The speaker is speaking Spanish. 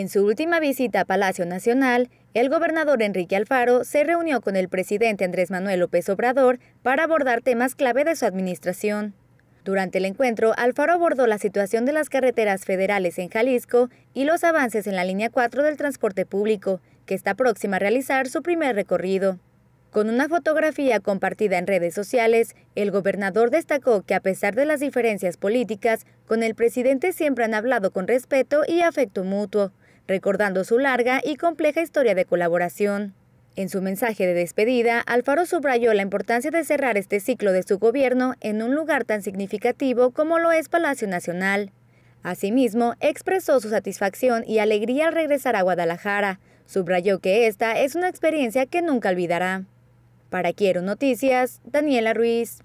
En su última visita a Palacio Nacional, el gobernador Enrique Alfaro se reunió con el presidente Andrés Manuel López Obrador para abordar temas clave de su administración. Durante el encuentro, Alfaro abordó la situación de las carreteras federales en Jalisco y los avances en la línea 4 del transporte público, que está próxima a realizar su primer recorrido. Con una fotografía compartida en redes sociales, el gobernador destacó que a pesar de las diferencias políticas, con el presidente siempre han hablado con respeto y afecto mutuo, recordando su larga y compleja historia de colaboración. En su mensaje de despedida, Alfaro subrayó la importancia de cerrar este ciclo de su gobierno en un lugar tan significativo como lo es Palacio Nacional. Asimismo, expresó su satisfacción y alegría al regresar a Guadalajara. Subrayó que esta es una experiencia que nunca olvidará. Para Quiero Noticias, Daniela Ruiz.